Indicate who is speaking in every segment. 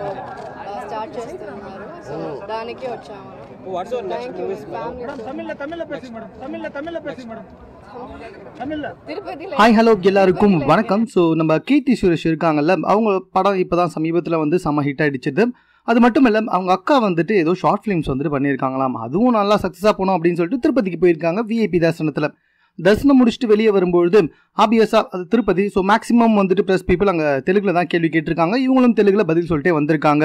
Speaker 1: hi hello oh, எல்லாருக்கும் வணக்கம் so நம்ம கீர்த்தி சுரேஷ் இருக்காங்கல்ல அவங்க படம் இப்போ தான் சமீபத்தில் வந்து செம்ம ஹிட் ஆகிடுச்சது அது மட்டும் இல்லை அவங்க அக்கா வந்துட்டு ஏதோ ஷார்ட் ஃபிலிம்ஸ் வந்துட்டு பண்ணியிருக்காங்களாம் அதுவும் நல்லா சக்ஸஸாக போனோம் அப்படின்னு சொல்லிட்டு திருப்பதிக்கு போயிருக்காங்க விஐபி தர்சனத்தில் தரிசனம் முடிச்சுட்டு வெளியே வரும்பொழுது ஆப்வியஸாக அது திருப்பதி ஸோ மேக்ஸிமம் வந்துட்டு ப்ரெஸ் பீப்புள் அங்கே தெலுங்குல தான் கேள்வி கேட்டிருக்காங்க இவங்களும் தெலுங்குல பதில் சொல்லிட்டே வந்திருக்காங்க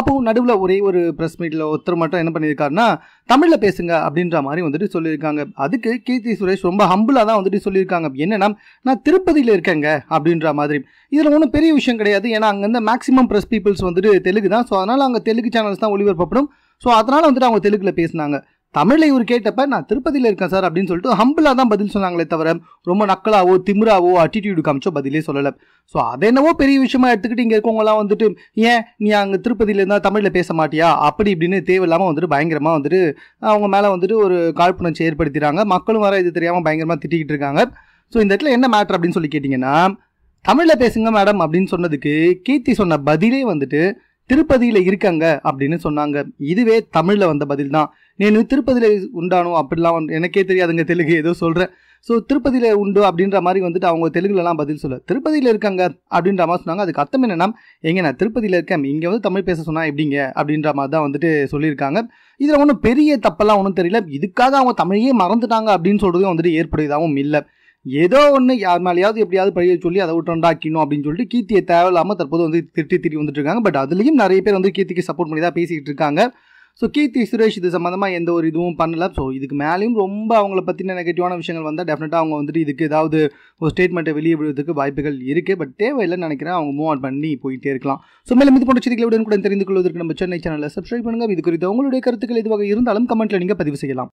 Speaker 1: அப்போது நடுவில் ஒரே ஒரு ப்ரெஸ் மீட்டில் ஒருத்தர் மட்டும் என்ன பண்ணியிருக்காருன்னா தமிழில் பேசுங்க அப்படின்ற மாதிரி வந்துட்டு சொல்லியிருக்காங்க அதுக்கு கீர்த்தி சுரேஷ் ரொம்ப ஹம்புளாக தான் வந்துட்டு சொல்லியிருக்காங்க என்னென்னா நான் திருப்பதியில் இருக்கேங்க அப்படின்ற மாதிரி இதில் ஒன்றும் பெரிய விஷயம் கிடையாது ஏன்னா அங்கேருந்து மேக்ஸிமம் ப்ரெஸ் பீப்புள்ஸ் வந்துட்டு தெலுங்கு தான் ஸோ அதனால் அங்கே தெலுங்கு சேனல்ஸ் தான் ஒளிபரப்பப்படும் ஸோ அதனால் வந்துட்டு அவங்க தெலுங்கில் பேசினாங்க தமிழை இவர் கேட்டப்ப நான் திருப்பதியில் இருக்கேன் சார் அப்படின்னு சொல்லிட்டு ஹம்பிளாக தான் பதில் சொன்னாங்களே தவிர ரொம்ப நக்கலாவோ திமுறாவோ அட்டிடியூடு காமிச்சோ பதிலே சொல்லலை ஸோ அதை என்னவோ பெரிய விஷயமா எடுத்துக்கிட்டு இங்கே இருக்கவங்களாம் வந்துட்டு ஏன் நீ அங்கே திருப்பதியில் இருந்தால் தமிழில் பேச மாட்டியா அப்படி இப்படின்னு தேவையில்லாமல் வந்துட்டு பயங்கரமாக வந்துட்டு அவங்க மேலே வந்துட்டு ஒரு காழ்ப்புணர்ச்சி ஏற்படுத்திடுறாங்க மக்களும் வர இது தெரியாமல் பயங்கரமாக திட்டிக்கிட்டு இருக்காங்க ஸோ இந்த இடத்துல என்ன மேட்ரு அப்படின்னு சொல்லி கேட்டிங்கன்னா தமிழில் பேசுங்க மேடம் அப்படின்னு சொன்னதுக்கு கீர்த்தி சொன்ன பதிலே வந்துட்டு திருப்பதியில இருக்காங்க அப்படின்னு சொன்னாங்க இதுவே தமிழ்ல வந்த பதில் தான் நேனு திருப்பதியில உண்டானோ அப்படிலாம் எனக்கே தெரியாதுங்க தெலுங்கு ஏதோ சொல்றேன் ஸோ திருப்பதியில் உண்டு அப்படின்ற மாதிரி வந்துட்டு அவங்க தெலுங்குலலாம் பதில் சொல்ல திருப்பதியில் இருக்காங்க அப்படின்ற மாதிரி சொன்னாங்க அதுக்கு அர்த்தம் என்னென்னா எங்க நான் திருப்பதியில் இருக்கேன் இங்கே வந்து தமிழ் பேச சொன்னால் எப்படிங்க அப்படின்ற மாதிரி தான் வந்துட்டு சொல்லியிருக்காங்க இதில் ஒன்றும் பெரிய தப்பெல்லாம் ஒன்றும் தெரியல இதுக்காக அவங்க தமிழையே மறந்துட்டாங்க அப்படின்னு சொல்கிறதும் வந்துட்டு ஏற்புடையதாகவும் இல்லை ஏதோ ஒன்று யார் மேலேயாவது எப்படியாவது பழிய சொல்லி அதை விட்டுண்டாக்கணும் அப்படின்னு சொல்லிட்டு கீர்த்தியை தேவையில்லாமல் தற்போது வந்து திருட்டி திருட்டி வந்துட்டு இருக்காங்க பட் அதுலேயும் நிறைய பேர் வந்து கீர்த்திக்கு சப்போர்ட் பண்ணி தான் பேசிக்கிட்டு இருக்காங்க ஸோ கீர்த்தி சுரேஷ் இது சம்மந்தமாக எந்த ஒரு இதுவும் பண்ணல ஸோ இதுக்கு மேலேயும் ரொம்ப அவங்கள பற்றின நெகட்டிவான விஷயங்கள் வந்தால் டெஃபினட்டாக அவங்க வந்துட்டு இதுக்கு ஏதாவது ஒரு ஸ்டேட்மெண்ட்டை வெளியே விடுறதுக்கு வாய்ப்புகள் இருக்குது பட் தேவையில்லை நினைக்கிறேன் அவங்க மூவ் ஆன் பண்ணி போயிட்டே இருக்கலாம் ஸோ மேலும் இது போன்ற செய்திகளுடன் கூட தெரிந்து கொள்வதற்கு நம்ம சென்னை சேனலில் சப்ஸ்கிரைப் பண்ணுங்கள் இது குறித்து உங்களுடைய கருத்துக்கள் எதுவாக இருந்தாலும் கமெண்ட்டில் நீங்கள் பதிவு செய்யலாம்